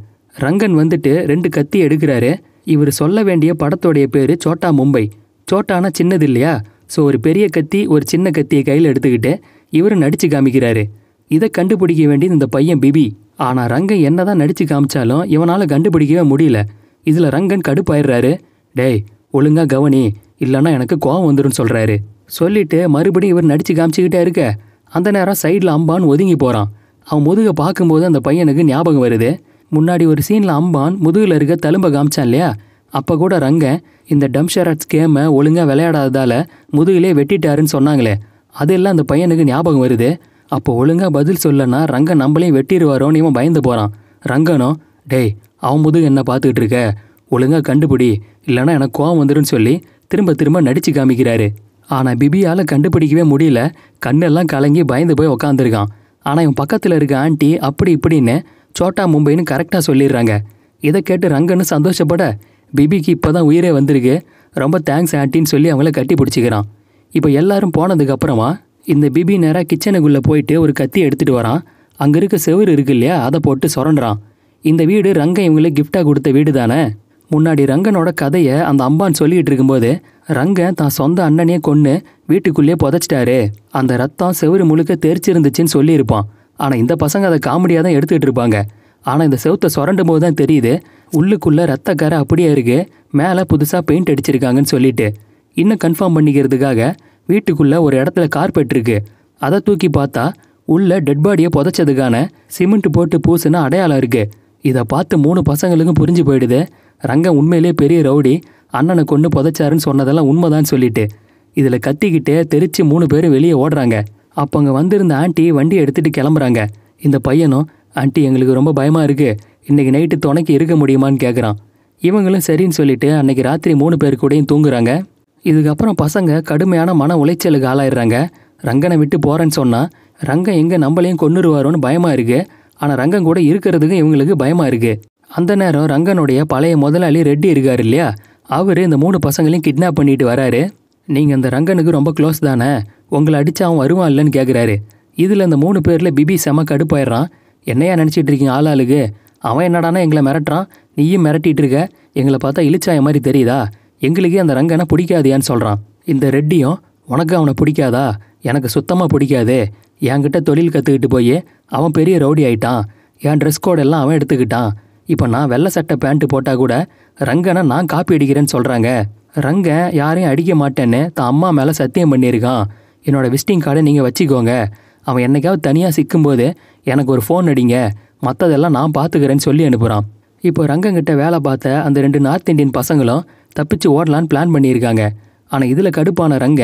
ரங்கன் வந்துட்டு ரெண்டு கத்தி எடுக்கிறாரு இவர் சொல்ல வேண்டிய படத்தோடைய பேர் சோட்டா மும்பை சோட்டானா சின்னது இல்லையா ஸோ ஒரு பெரிய கத்தி ஒரு சின்ன கத்தியை கையில் எடுத்துக்கிட்டு இவர் நடித்து காமிக்கிறாரு இதை கண்டுபிடிக்க வேண்டியது இந்த பையன் பிபி ஆனால் ரங்கன் என்ன தான் நடித்து காமிச்சாலும் இவனால் கண்டுபிடிக்கவே முடியல இதில் ரங்கன் கடுப்பாயிடுறாரு டேய் ஒழுங்காக கவனி இல்லைன்னா எனக்கு கோவம் வந்துடும் சொல்கிறாரு சொல்லிட்டு மறுபடியும் இவர் நடித்து காமிச்சிக்கிட்டே இருக்க அந்த நேரம் சைடில் அம்பான்னு ஒதுங்கி போகிறான் அவன் முதுகை பார்க்கும்போது அந்த பையனுக்கு ஞாபகம் வருது முன்னாடி ஒரு சீனில் அம்பான் முதுகில் இருக்க தழும்ப காமிச்சான் இல்லையா அப்போ கூட ரங்க இந்த டம்ஷராட்ஸ் கேமை ஒழுங்காக விளையாடாததால் முதுகிலே வெட்டிட்டாருன்னு சொன்னாங்களே அதெல்லாம் அந்த பையனுக்கு ஞாபகம் வருது அப்போ ஒழுங்காக பதில் சொல்லனா ரங்க நம்மளையும் வெட்டிடுவாரோன்னு இவன் பயந்து போகிறான் ரங்கனோ டேய் அவன் முதுகு என்ன பார்த்துக்கிட்டு இருக்க ஒழுங்காக கண்டுபிடி இல்லைனா எனக்கு கோவம் வந்துடும் சொல்லி திரும்ப திரும்ப நடித்து காமிக்கிறாரு ஆனால் பிபியால் கண்டுபிடிக்கவே முடியல கண்ணெல்லாம் கலங்கி பயந்து போய் உக்காந்துருக்கான் ஆனால் இவன் பக்கத்தில் இருக்க ஆண்டி அப்படி இப்படின்னு சோட்டா மும்பைன்னு கரெக்டாக சொல்லிடுறாங்க இதை கேட்டு ரங்கன்னு சந்தோஷப்பட பிபிக்கு இப்போ தான் உயிரே வந்திருக்கு ரொம்ப தேங்க்ஸ் ஆண்டின்னு சொல்லி அவங்கள கட்டி பிடிச்சிக்கிறான் இப்போ எல்லாரும் போனதுக்கப்புறமா இந்த பிபி நேராக கிச்சனுக்குள்ளே போயிட்டு ஒரு கத்தி எடுத்துகிட்டு வரான் அங்கே இருக்க செவரு இருக்கு இல்லையா அதை போட்டு சுரண்டுறான் இந்த வீடு ரங்கன் இவங்களே கிஃப்டாக கொடுத்த வீடு தானே முன்னாடி ரங்கனோட கதையை அந்த அம்பான்னு சொல்லிகிட்டு இருக்கும்போது ரங்க தான் சொந்த அண்ணனே கொன்று வீட்டுக்குள்ளேயே புதைச்சிட்டாரு அந்த ரத்தம் செவரு முழுக்க தெரிச்சிருந்துச்சின்னு சொல்லியிருப்பான் ஆனால் இந்த பசங்க அதை காமெடியாக தான் எடுத்துக்கிட்டு இருப்பாங்க ஆனால் இந்த செவத்தை சுரண்டும் போது தான் தெரியுது உள்ளுக்குள்ளே கரை அப்படியே இருக்கு மேலே புதுசாக பெயிண்ட் அடிச்சிருக்காங்கன்னு சொல்லிட்டு இன்னும் கன்ஃபார்ம் பண்ணிக்கிறதுக்காக வீட்டுக்குள்ளே ஒரு இடத்துல கார்பெட் இருக்கு அதை தூக்கி பார்த்தா உள்ள டெட் பாடியை புதைச்சதுக்கான சிமெண்ட் போட்டு பூசுன்னு அடையாளம் இருக்குது இதை பார்த்து மூணு பசங்களுக்கும் புரிஞ்சு போயிடுது ரங்கம் உண்மையிலே பெரிய ரவுடி அண்ணனை கொண்டு புதைச்சாருன்னு சொன்னதெல்லாம் உண்மைதான் சொல்லிட்டு இதில் கத்திக்கிட்டே தெரிச்சு மூணு பேர் வெளியே ஓடுறாங்க அப்போ அங்கே வந்திருந்த ஆண்டி வண்டி எடுத்துகிட்டு கிளம்புறாங்க இந்த பையனும் ஆண்டி எங்களுக்கு ரொம்ப பயமாக இருக்குது இன்றைக்கி நைட்டு துணைக்கு இருக்க முடியுமான்னு கேட்குறான் இவங்களும் சரின்னு சொல்லிட்டு அன்னைக்கு ராத்திரி மூணு பேர் கூடயும் தூங்குறாங்க இதுக்கப்புறம் பசங்க கடுமையான மன உளைச்சலுக்கு ஆளாயிடுறாங்க ரங்கனை விட்டு போகிறேன்னு சொன்னால் ரங்கம் எங்கே நம்மளையும் கொண்டுருவாரோன்னு பயமாக இருக்குது ஆனால் ரங்கம் கூட இருக்கிறதுக்கு இவங்களுக்கு பயமாக இருக்குது அந்த நேரம் ரங்கனுடைய பழைய முதலாளி ரெட்டி இருக்கார் இல்லையா அவர் இந்த மூணு பசங்களையும் கிட்னாப் பண்ணிட்டு வராரு நீங்கள் அந்த ரங்கனுக்கு ரொம்ப க்ளோஸ் தானே உங்களை அடித்து அவன் வருவான் இல்லைன்னு கேட்குறாரு இதில் அந்த மூணு பேரில் பிபி செம கடுப்பாயிடுறான் என்னையா நினச்சிட்டு இருக்கீங்க ஆள் ஆளுக்கு அவன் என்னடானா எங்களை மிரட்டுறான் நீயும் மிரட்டிட்டு இருக்க எங்களை பார்த்தா இழிச்சாய மாதிரி தெரியுதா எங்களுக்கே அந்த ரங்கனை பிடிக்காதியான்னு சொல்கிறான் இந்த ரெட்டியும் உனக்கு அவனை பிடிக்காதா எனக்கு சுத்தமாக பிடிக்காது என்கிட்ட தொழில் கற்றுக்கிட்டு போய் அவன் பெரிய ரவுடி ஆயிட்டான் என் ட்ரெஸ் கோடெல்லாம் அவன் எடுத்துக்கிட்டான் இப்போ நான் வெள்ளை சட்டை பேண்ட்டு போட்டால் கூட ரங்கனை நான் காப்பி அடிக்கிறேன்னு சொல்கிறாங்க ரங்க யாரையும் அடிக்க மாட்டேன்னு தான் அம்மா மேலே சத்தியம் பண்ணியிருக்கான் என்னோடய விசிட்டிங் கார்டை நீங்கள் வச்சுக்கோங்க அவன் என்னைக்காவது தனியாக சிக்கும்போது எனக்கு ஒரு ஃபோன் அடிங்க மற்றதெல்லாம் நான் பார்த்துக்கிறேன்னு சொல்லி அனுப்புகிறான் இப்போ ரங்கங்கிட்ட வேலை பார்த்த அந்த ரெண்டு நார்த் இந்தியன் பசங்களும் தப்பிச்சு ஓடலான்னு பிளான் பண்ணியிருக்காங்க ஆனால் இதில் கடுப்பான ரங்க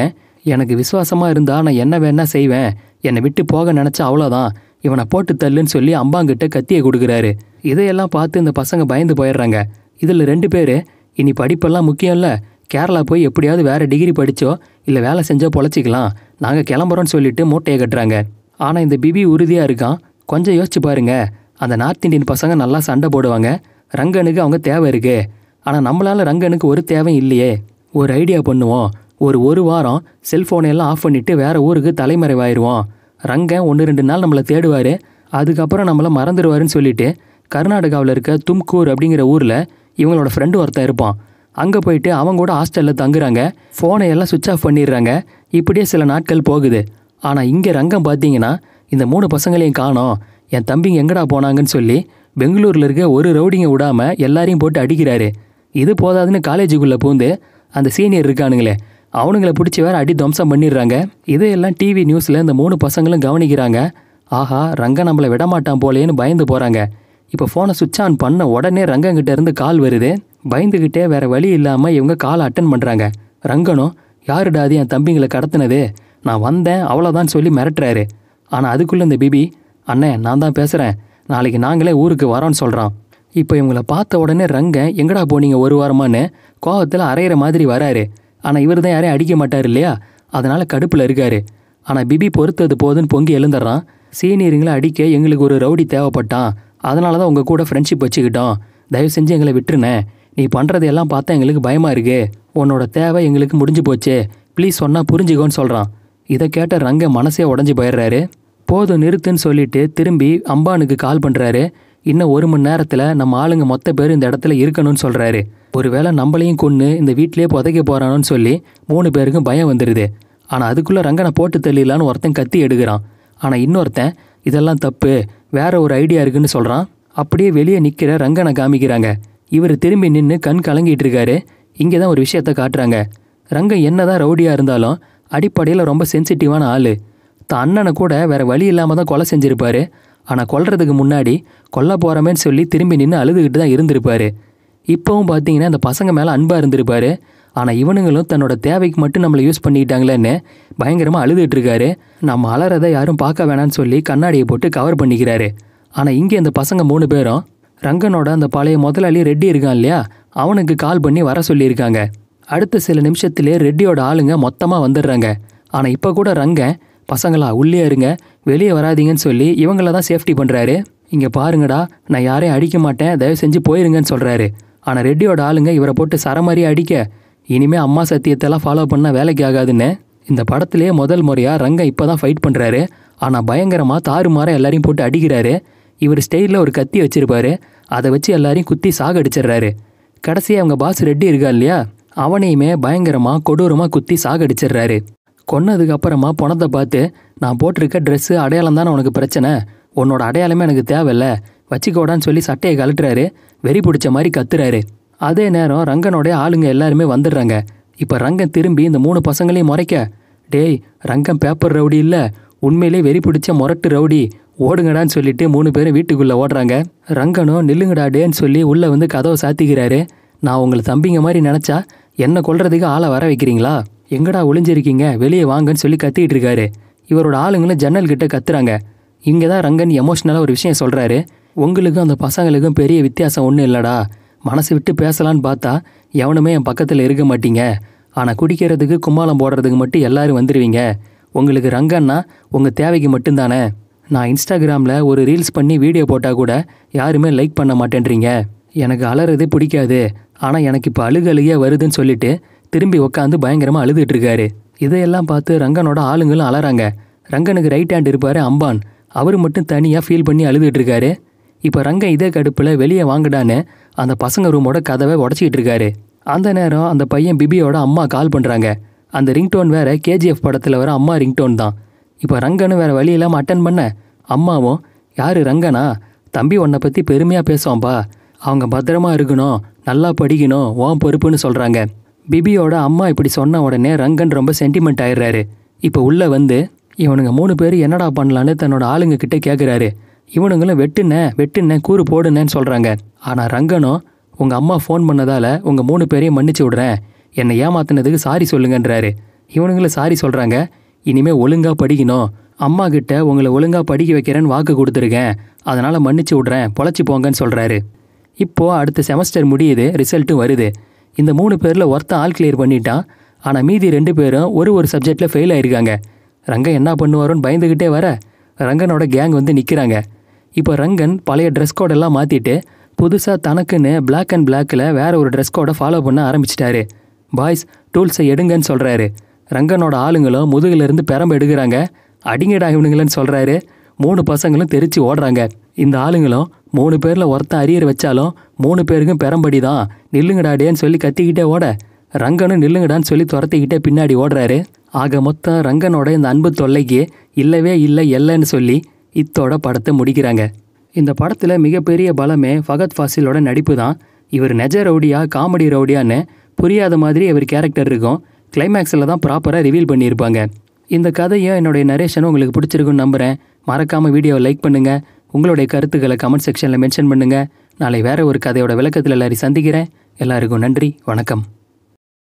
எனக்கு விசுவாசமாக இருந்தால் நான் என்ன வேணா செய்வேன் என்னை விட்டு போக நினச்சா அவ்வளோதான் இவனை போட்டு தள்ளுன்னு சொல்லி அம்பாங்கிட்ட கத்தியை கொடுக்குறாரு இதையெல்லாம் பார்த்து இந்த பசங்க பயந்து போயிடுறாங்க இதில் ரெண்டு பேர் இனி படிப்பெல்லாம் முக்கியம் இல்லை கேரளா போய் எப்படியாவது வேறு டிகிரி படித்தோ இல்லை வேலை செஞ்சோ பொழைச்சிக்கலாம் நாங்கள் கிளம்புறோன்னு சொல்லிட்டு மூட்டையை கட்டுறாங்க ஆனால் இந்த பிபி உறுதியாக இருக்கான் கொஞ்சம் யோசிச்சு பாருங்க அந்த நார்த் இந்தியன் பசங்க நல்லா சண்டை போடுவாங்க ரங்கனுக்கு அவங்க தேவை இருக்குது ஆனால் நம்மளால் ரங்கனுக்கு ஒரு தேவையும் இல்லையே ஒரு ஐடியா பண்ணுவோம் ஒரு ஒரு வாரம் எல்லாம் ஆஃப் பண்ணிவிட்டு வேறு ஊருக்கு தலைமறைவாயிருவோம் ரங்கன் ஒன்று ரெண்டு நாள் நம்மளை தேடுவார் அதுக்கப்புறம் நம்மளை மறந்துடுவாருன்னு சொல்லிட்டு கர்நாடகாவில் இருக்க தும்கூர் அப்படிங்கிற ஊரில் இவங்களோட ஃப்ரெண்டு ஒருத்தன் இருப்பான் அங்கே போயிட்டு அவங்க கூட ஹாஸ்டலில் தங்குறாங்க ஃபோனை எல்லாம் சுவிட்ச் ஆஃப் பண்ணிடுறாங்க இப்படியே சில நாட்கள் போகுது ஆனால் இங்கே ரங்கம் பார்த்தீங்கன்னா இந்த மூணு பசங்களையும் காணோம் என் தம்பிங்க எங்கடா போனாங்கன்னு சொல்லி பெங்களூரில் இருக்க ஒரு ரவுடிங்க விடாமல் எல்லாரையும் போட்டு அடிக்கிறாரு இது போதாதுன்னு காலேஜுக்குள்ளே பூந்து அந்த சீனியர் இருக்கானுங்களே அவனுங்களை பிடிச்சி வேறு அடி துவம்சம் பண்ணிடுறாங்க இதையெல்லாம் டிவி நியூஸில் இந்த மூணு பசங்களும் கவனிக்கிறாங்க ஆஹா ரங்க நம்மளை விடமாட்டான் போலேன்னு பயந்து போகிறாங்க இப்போ ஃபோனை சுவிட்ச் ஆன் பண்ண உடனே ரங்கங்கிட்ட இருந்து கால் வருது பயந்துக்கிட்டே வேறு வழி இல்லாமல் இவங்க காலை அட்டன் பண்ணுறாங்க ரங்கனும் யாருடாது என் தம்பிங்களை கடத்தினது நான் வந்தேன் அவ்வளோதான் சொல்லி மிரட்டுறாரு ஆனால் அதுக்குள்ளே இந்த பிபி அண்ணே நான் தான் பேசுகிறேன் நாளைக்கு நாங்களே ஊருக்கு வரோன்னு சொல்கிறான் இப்போ இவங்கள பார்த்த உடனே ரங்க எங்கடா போனீங்க ஒரு வாரமானு கோபத்தில் அரையிற மாதிரி வராரு ஆனால் இவர் தான் யாரையும் அடிக்க மாட்டார் இல்லையா அதனால் கடுப்பில் இருக்கார் ஆனால் பிபி பொறுத்தது போதுன்னு பொங்கி எழுந்துடுறான் சீனியருங்களை அடிக்க எங்களுக்கு ஒரு ரவுடி தேவைப்பட்டான் அதனால தான் உங்கள் கூட ஃப்ரெண்ட்ஷிப் வச்சுக்கிட்டோம் தயவு செஞ்சு எங்களை விட்டுருனேன் நீ பண்ணுறதையெல்லாம் பார்த்தா எங்களுக்கு பயமாக இருக்குது உன்னோட தேவை எங்களுக்கு முடிஞ்சு போச்சு ப்ளீஸ் சொன்னால் புரிஞ்சுக்கோன்னு சொல்கிறான் இதை கேட்ட ரங்க மனசே உடஞ்சி போயிடுறாரு போதும் நிறுத்துன்னு சொல்லிட்டு திரும்பி அம்பானுக்கு கால் பண்ணுறாரு இன்னும் ஒரு மணி நேரத்தில் நம்ம ஆளுங்க மொத்த பேர் இந்த இடத்துல இருக்கணும்னு சொல்கிறாரு ஒருவேளை நம்மளையும் கொன்று இந்த வீட்டிலே புதைக்க போகிறானு சொல்லி மூணு பேருக்கும் பயம் வந்துடுது ஆனால் அதுக்குள்ளே ரங்கனை போட்டு தள்ளிடலான்னு ஒருத்தன் கத்தி எடுக்கிறான் ஆனால் இன்னொருத்தன் இதெல்லாம் தப்பு வேற ஒரு ஐடியா இருக்குன்னு சொல்கிறான் அப்படியே வெளியே நிற்கிற ரங்கனை காமிக்கிறாங்க இவர் திரும்பி நின்று கண் கலங்கிட்டு இருக்காரு இங்கே தான் ஒரு விஷயத்த காட்டுறாங்க ரங்கம் என்ன தான் ரவுடியாக இருந்தாலும் அடிப்படையில் ரொம்ப சென்சிட்டிவான ஆள் தான் அண்ணனை கூட வேறு வழி இல்லாமல் தான் கொலை செஞ்சுருப்பார் ஆனால் கொல்றதுக்கு முன்னாடி கொல்ல போகிறமேன்னு சொல்லி திரும்பி நின்று அழுதுகிட்டு தான் இருந்திருப்பார் இப்போவும் பார்த்தீங்கன்னா அந்த பசங்க மேலே அன்பாக இருந்திருப்பார் ஆனால் இவனுங்களும் தன்னோட தேவைக்கு மட்டும் நம்மளை யூஸ் பண்ணிக்கிட்டாங்களேன்னு பயங்கரமாக அழுதுகிட்ருக்காரு நம்ம அலறதை யாரும் பார்க்க வேணான்னு சொல்லி கண்ணாடியை போட்டு கவர் பண்ணிக்கிறாரு ஆனால் இங்கே இந்த பசங்க மூணு பேரும் ரங்கனோட அந்த பழைய முதலாளி ரெட்டி இருக்கான் இல்லையா அவனுக்கு கால் பண்ணி வர சொல்லியிருக்காங்க அடுத்த சில நிமிஷத்துலேயே ரெட்டியோட ஆளுங்க மொத்தமாக வந்துடுறாங்க ஆனால் இப்போ கூட ரங்கன் பசங்களா உள்ளே இருங்க வெளியே வராதிங்கன்னு சொல்லி இவங்கள தான் சேஃப்டி பண்ணுறாரு இங்கே பாருங்கடா நான் யாரையும் அடிக்க மாட்டேன் தயவு செஞ்சு போயிருங்கன்னு சொல்கிறாரு ஆனால் ரெட்டியோட ஆளுங்க இவரை போட்டு சரமாரியே அடிக்க இனிமேல் அம்மா சத்தியத்தெல்லாம் ஃபாலோ பண்ணால் வேலைக்கு ஆகாதுன்னு இந்த படத்திலே முதல் முறையாக ரங்க இப்போ தான் ஃபைட் பண்ணுறாரு ஆனால் பயங்கரமாக தாறுமாற எல்லாரையும் போட்டு அடிக்கிறாரு இவர் ஸ்டைலில் ஒரு கத்தி வச்சுருப்பாரு அதை வச்சு எல்லாரையும் குத்தி சாக அடிச்சிடுறாரு கடைசியாக அவங்க பாஸ் ரெட்டி இருக்கா இல்லையா அவனையுமே பயங்கரமாக கொடூரமாக குத்தி சாக அடிச்சிடுறாரு கொன்னதுக்கப்புறமா பணத்தை பார்த்து நான் போட்டிருக்க ட்ரெஸ்ஸு அடையாளம் தானே உனக்கு பிரச்சனை உன்னோட அடையாளமே எனக்கு தேவையில்ல வச்சுக்கோடான்னு சொல்லி சட்டையை கழட்டுறாரு வெறி பிடிச்ச மாதிரி கத்துறாரு அதே நேரம் ரங்கனோடைய ஆளுங்க எல்லாருமே வந்துடுறாங்க இப்போ ரங்கன் திரும்பி இந்த மூணு பசங்களையும் முறைக்க டேய் ரங்கம் பேப்பர் ரவுடி இல்லை உண்மையிலே வெறி பிடிச்ச முரட்டு ரவுடி ஓடுங்கடான்னு சொல்லிட்டு மூணு பேரும் வீட்டுக்குள்ளே ஓடுறாங்க ரங்கனும் நில்லுங்கடா டேன்னு சொல்லி உள்ளே வந்து கதவை சாத்திக்கிறாரு நான் உங்களை தம்பிங்க மாதிரி நினச்சா என்ன கொள்றதுக்கு ஆளை வர வைக்கிறீங்களா எங்கடா ஒளிஞ்சிருக்கீங்க வெளியே வாங்கன்னு சொல்லி கத்திக்கிட்டு இருக்காரு இவரோட ஆளுங்களும் ஜன்னல் கிட்ட கத்துறாங்க இங்கே தான் ரங்கன் எமோஷ்னலாக ஒரு விஷயம் சொல்கிறாரு உங்களுக்கும் அந்த பசங்களுக்கும் பெரிய வித்தியாசம் ஒன்றும் இல்லைடா மனசு விட்டு பேசலான்னு பார்த்தா எவனுமே என் பக்கத்தில் இருக்க மாட்டீங்க ஆனால் குடிக்கிறதுக்கு கும்மாளம் போடுறதுக்கு மட்டும் எல்லாரும் வந்துடுவீங்க உங்களுக்கு ரங்கன்னா உங்கள் தேவைக்கு மட்டும்தானே நான் இன்ஸ்டாகிராமில் ஒரு ரீல்ஸ் பண்ணி வீடியோ போட்டால் கூட யாருமே லைக் பண்ண மாட்டேன்றீங்க எனக்கு அலறது பிடிக்காது ஆனால் எனக்கு இப்போ அழுக வருதுன்னு சொல்லிட்டு திரும்பி உக்காந்து பயங்கரமாக அழுதுகிட்ருக்காரு இதையெல்லாம் பார்த்து ரங்கனோட ஆளுங்களும் அலறாங்க ரங்கனுக்கு ரைட் ஹேண்ட் இருப்பார் அம்பான் அவர் மட்டும் தனியாக ஃபீல் பண்ணி அழுதுகிட்ருக்காரு இப்போ ரங்கம் இதே கடுப்பில் வெளியே வாங்கடான்னு அந்த பசங்க ரூமோட கதவை உடச்சிக்கிட்டு இருக்காரு அந்த நேரம் அந்த பையன் பிபியோட அம்மா கால் பண்ணுறாங்க அந்த ரிங்டோன் வேறு கேஜிஎஃப் படத்தில் வர அம்மா ரிங்டோன் தான் இப்போ ரங்கன்னு வேற வழி இல்லாமல் அட்டன் பண்ண அம்மாவும் யார் ரங்கனா தம்பி உன்னை பற்றி பெருமையாக பேசுவான்பா அவங்க பத்திரமா இருக்கணும் நல்லா படிக்கணும் ஓம் பொறுப்புன்னு சொல்கிறாங்க பிபியோட அம்மா இப்படி சொன்ன உடனே ரங்கன் ரொம்ப சென்டிமெண்ட் ஆயிடுறாரு இப்போ உள்ளே வந்து இவனுங்க மூணு பேர் என்னடா பண்ணலான்னு தன்னோட ஆளுங்கக்கிட்ட கேட்குறாரு இவனுங்களும் வெட்டுண்ண வெட்டுண்ண கூறு போடுனேன்னு சொல்கிறாங்க ஆனால் ரங்கனும் உங்கள் அம்மா ஃபோன் பண்ணதால் உங்கள் மூணு பேரையும் மன்னிச்சு விடுறேன் என்னை ஏமாத்தினதுக்கு சாரி சொல்லுங்கன்றாரு இவனுங்களும் சாரி சொல்கிறாங்க இனிமேல் ஒழுங்காக படிக்கணும் அம்மா கிட்ட உங்களை ஒழுங்காக படிக்க வைக்கிறேன்னு வாக்கு கொடுத்துருக்கேன் அதனால் மன்னிச்சு விட்றேன் பொழைச்சி போங்கன்னு சொல்கிறாரு இப்போது அடுத்த செமஸ்டர் முடியுது ரிசல்ட்டும் வருது இந்த மூணு பேரில் ஒருத்தன் ஆல் கிளியர் பண்ணிட்டான் ஆனால் மீதி ரெண்டு பேரும் ஒரு ஒரு சப்ஜெக்டில் ஃபெயில் ஆயிருக்காங்க ரங்கன் என்ன பண்ணுவாரோன்னு பயந்துக்கிட்டே வர ரங்கனோட கேங் வந்து நிற்கிறாங்க இப்போ ரங்கன் பழைய ட்ரெஸ் கோடெல்லாம் மாற்றிட்டு புதுசாக தனக்குன்னு பிளாக் அண்ட் பிளாக்கில் வேற ஒரு ட்ரெஸ் கோடை ஃபாலோ பண்ண ஆரம்பிச்சிட்டாரு பாய்ஸ் டூல்ஸை எடுங்கன்னு சொல்கிறாரு ரங்கனோட ஆளுங்களும் முதுகிலிருந்து பெரம்பு எடுக்கிறாங்க அடிங்கடா இவனுங்களன்னு சொல்கிறாரு மூணு பசங்களும் தெரிச்சு ஓடுறாங்க இந்த ஆளுங்களும் மூணு பேரில் ஒருத்தன் அரியர் வச்சாலும் மூணு பேருக்கும் பெரம்படி தான் நில்லுங்கடாடேன்னு சொல்லி கத்திக்கிட்டே ஓட ரங்கனும் நில்லுங்கடான்னு சொல்லி துரத்திக்கிட்டே பின்னாடி ஓடுறாரு ஆக மொத்தம் ரங்கனோட இந்த அன்பு தொல்லைக்கு இல்லவே இல்லை இல்லைன்னு சொல்லி இத்தோட படத்தை முடிக்கிறாங்க இந்த படத்தில் மிகப்பெரிய பலமே ஃபகத் ஃபாசிலோட நடிப்பு தான் இவர் நெஜ ரவுடியா காமெடி ரவுடியான்னு புரியாத மாதிரி இவர் கேரக்டர் இருக்கும் கிளைமேக்ஸில் தான் ப்ராப்பராக ரிவீல் பண்ணியிருப்பாங்க இந்த கதையும் என்னுடைய நரேஷனும் உங்களுக்கு பிடிச்சிருக்குன்னு நம்புகிறேன் மறக்காமல் வீடியோவை லைக் பண்ணுங்கள் உங்களுடைய கருத்துக்களை கமெண்ட் செக்ஷனில் மென்ஷன் பண்ணுங்கள் நாளை வேறு ஒரு கதையோட விளக்கத்தில் எல்லாரையும் சந்திக்கிறேன் எல்லாருக்கும் நன்றி வணக்கம்